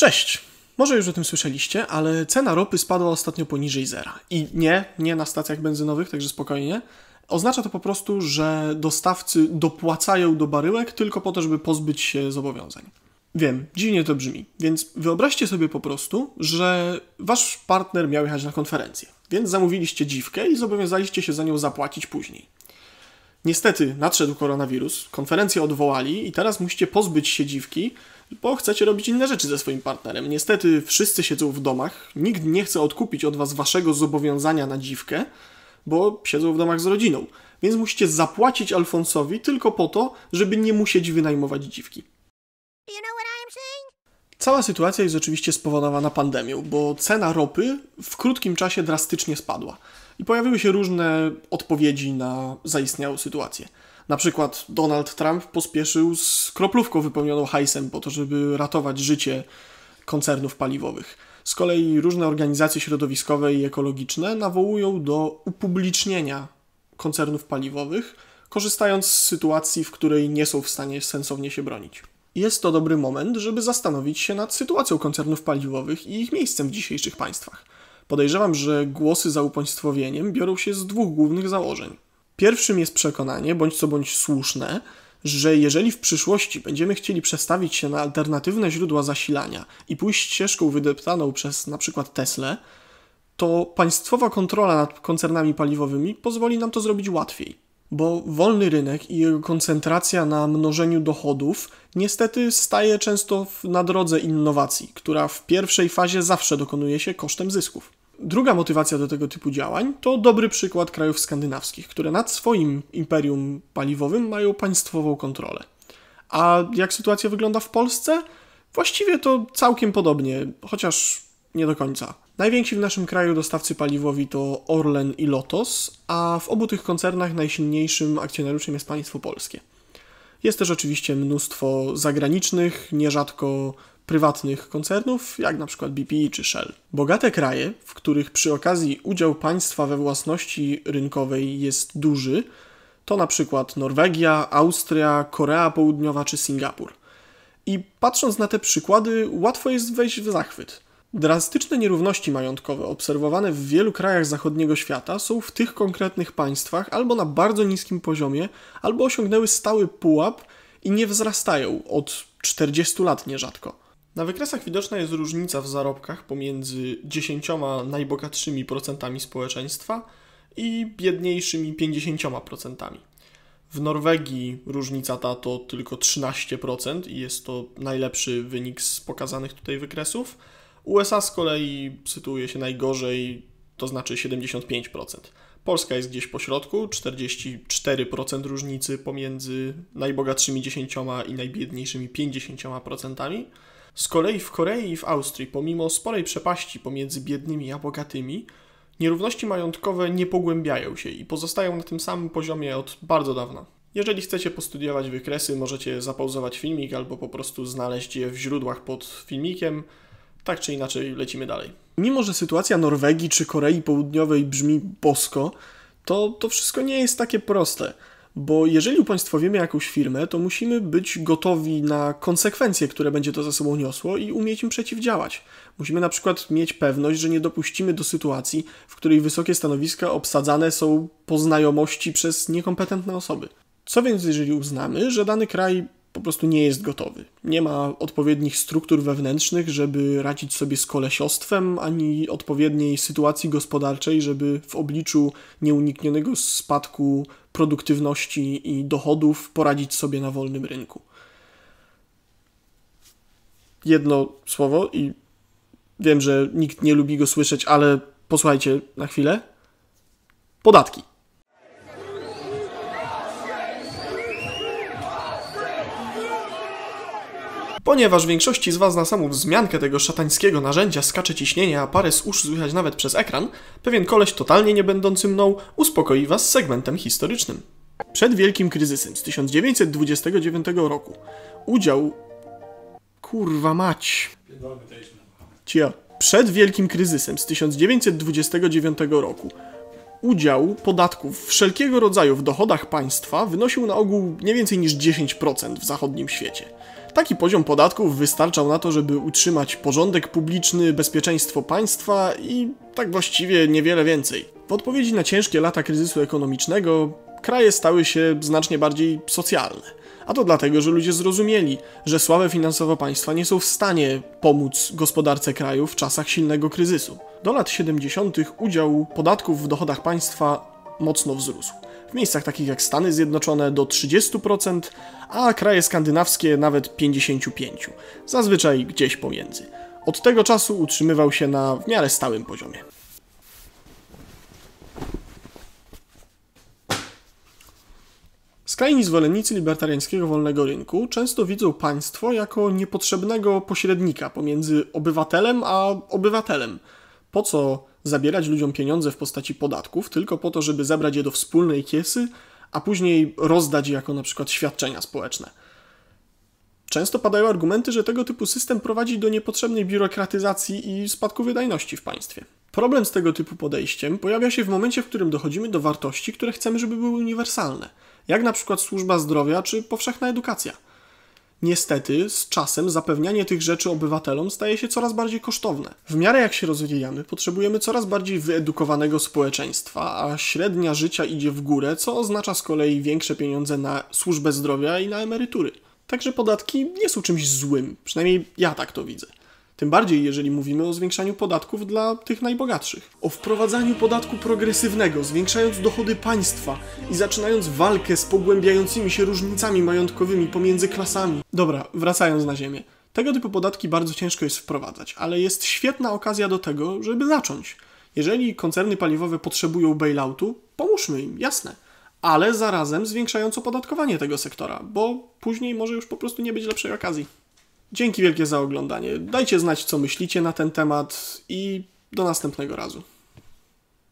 Cześć! Może już o tym słyszeliście, ale cena ropy spadła ostatnio poniżej zera. I nie, nie na stacjach benzynowych, także spokojnie. Oznacza to po prostu, że dostawcy dopłacają do baryłek tylko po to, żeby pozbyć się zobowiązań. Wiem, dziwnie to brzmi, więc wyobraźcie sobie po prostu, że wasz partner miał jechać na konferencję, więc zamówiliście dziwkę i zobowiązaliście się za nią zapłacić później. Niestety nadszedł koronawirus, konferencję odwołali i teraz musicie pozbyć się dziwki, bo chcecie robić inne rzeczy ze swoim partnerem. Niestety wszyscy siedzą w domach, nikt nie chce odkupić od was waszego zobowiązania na dziwkę, bo siedzą w domach z rodziną. Więc musicie zapłacić Alfonsowi tylko po to, żeby nie musieć wynajmować dziwki. Cała sytuacja jest oczywiście spowodowana pandemią, bo cena ropy w krótkim czasie drastycznie spadła i pojawiły się różne odpowiedzi na zaistniałą sytuację. Na przykład Donald Trump pospieszył z kroplówką wypełnioną hajsem po to, żeby ratować życie koncernów paliwowych. Z kolei różne organizacje środowiskowe i ekologiczne nawołują do upublicznienia koncernów paliwowych, korzystając z sytuacji, w której nie są w stanie sensownie się bronić. Jest to dobry moment, żeby zastanowić się nad sytuacją koncernów paliwowych i ich miejscem w dzisiejszych państwach. Podejrzewam, że głosy za upoństwowieniem biorą się z dwóch głównych założeń. Pierwszym jest przekonanie, bądź co bądź słuszne, że jeżeli w przyszłości będziemy chcieli przestawić się na alternatywne źródła zasilania i pójść ścieżką wydeptaną przez na przykład Tesla, to państwowa kontrola nad koncernami paliwowymi pozwoli nam to zrobić łatwiej. Bo wolny rynek i jego koncentracja na mnożeniu dochodów niestety staje często na drodze innowacji, która w pierwszej fazie zawsze dokonuje się kosztem zysków. Druga motywacja do tego typu działań to dobry przykład krajów skandynawskich, które nad swoim imperium paliwowym mają państwową kontrolę. A jak sytuacja wygląda w Polsce? Właściwie to całkiem podobnie, chociaż nie do końca. Najwięksi w naszym kraju dostawcy paliwowi to Orlen i Lotos, a w obu tych koncernach najsilniejszym akcjonariuszem jest państwo polskie. Jest też oczywiście mnóstwo zagranicznych, nierzadko prywatnych koncernów, jak na przykład BP e czy Shell. Bogate kraje, w których przy okazji udział państwa we własności rynkowej jest duży, to na przykład Norwegia, Austria, Korea Południowa czy Singapur. I patrząc na te przykłady, łatwo jest wejść w zachwyt. Drastyczne nierówności majątkowe obserwowane w wielu krajach zachodniego świata są w tych konkretnych państwach albo na bardzo niskim poziomie, albo osiągnęły stały pułap i nie wzrastają od 40 lat nierzadko. Na wykresach widoczna jest różnica w zarobkach pomiędzy 10 najbogatszymi procentami społeczeństwa i biedniejszymi 50%. W Norwegii różnica ta to tylko 13% i jest to najlepszy wynik z pokazanych tutaj wykresów. USA z kolei sytuuje się najgorzej, to znaczy 75%. Polska jest gdzieś po środku, 44% różnicy pomiędzy najbogatszymi 10 i najbiedniejszymi 50%. Z kolei w Korei i w Austrii, pomimo sporej przepaści pomiędzy biednymi a bogatymi, nierówności majątkowe nie pogłębiają się i pozostają na tym samym poziomie od bardzo dawna. Jeżeli chcecie postudiować wykresy, możecie zapauzować filmik albo po prostu znaleźć je w źródłach pod filmikiem tak czy inaczej lecimy dalej. Mimo, że sytuacja Norwegii czy Korei Południowej brzmi bosko, to to wszystko nie jest takie proste. Bo jeżeli upaństwowiemy jakąś firmę, to musimy być gotowi na konsekwencje, które będzie to za sobą niosło i umieć im przeciwdziałać. Musimy na przykład mieć pewność, że nie dopuścimy do sytuacji, w której wysokie stanowiska obsadzane są po znajomości przez niekompetentne osoby. Co więc, jeżeli uznamy, że dany kraj po prostu nie jest gotowy. Nie ma odpowiednich struktur wewnętrznych, żeby radzić sobie z kolesiostwem, ani odpowiedniej sytuacji gospodarczej, żeby w obliczu nieuniknionego spadku produktywności i dochodów poradzić sobie na wolnym rynku. Jedno słowo i wiem, że nikt nie lubi go słyszeć, ale posłuchajcie na chwilę. Podatki. Ponieważ większości z Was na samą wzmiankę tego szatańskiego narzędzia skacze ciśnienie, a parę z uszu słychać nawet przez ekran, pewien koleś totalnie nie będący mną uspokoi Was segmentem historycznym. Przed wielkim kryzysem z 1929 roku udział... Kurwa mać... Cia. Przed wielkim kryzysem z 1929 roku udział podatków wszelkiego rodzaju w dochodach państwa wynosił na ogół nie więcej niż 10% w zachodnim świecie. Taki poziom podatków wystarczał na to, żeby utrzymać porządek publiczny, bezpieczeństwo państwa i tak właściwie niewiele więcej. W odpowiedzi na ciężkie lata kryzysu ekonomicznego kraje stały się znacznie bardziej socjalne. A to dlatego, że ludzie zrozumieli, że słabe finansowo państwa nie są w stanie pomóc gospodarce kraju w czasach silnego kryzysu. Do lat 70. udział podatków w dochodach państwa mocno wzrósł w miejscach takich jak Stany Zjednoczone do 30%, a kraje skandynawskie nawet 55%, zazwyczaj gdzieś pomiędzy. Od tego czasu utrzymywał się na w miarę stałym poziomie. Skrajni zwolennicy libertariańskiego wolnego rynku często widzą państwo jako niepotrzebnego pośrednika pomiędzy obywatelem a obywatelem. Po co zabierać ludziom pieniądze w postaci podatków tylko po to, żeby zabrać je do wspólnej kiesy, a później rozdać jako na przykład świadczenia społeczne. Często padają argumenty, że tego typu system prowadzi do niepotrzebnej biurokratyzacji i spadku wydajności w państwie. Problem z tego typu podejściem pojawia się w momencie, w którym dochodzimy do wartości, które chcemy, żeby były uniwersalne, jak na przykład służba zdrowia czy powszechna edukacja – niestety z czasem zapewnianie tych rzeczy obywatelom staje się coraz bardziej kosztowne. W miarę jak się rozwijamy, potrzebujemy coraz bardziej wyedukowanego społeczeństwa, a średnia życia idzie w górę, co oznacza z kolei większe pieniądze na służbę zdrowia i na emerytury. Także podatki nie są czymś złym, przynajmniej ja tak to widzę. Tym bardziej, jeżeli mówimy o zwiększaniu podatków dla tych najbogatszych. O wprowadzaniu podatku progresywnego, zwiększając dochody państwa i zaczynając walkę z pogłębiającymi się różnicami majątkowymi pomiędzy klasami. Dobra, wracając na ziemię. Tego typu podatki bardzo ciężko jest wprowadzać, ale jest świetna okazja do tego, żeby zacząć. Jeżeli koncerny paliwowe potrzebują bailoutu, pomóżmy im, jasne, ale zarazem zwiększając opodatkowanie tego sektora, bo później może już po prostu nie być lepszej okazji. Dzięki wielkie za oglądanie. Dajcie znać, co myślicie na ten temat i do następnego razu.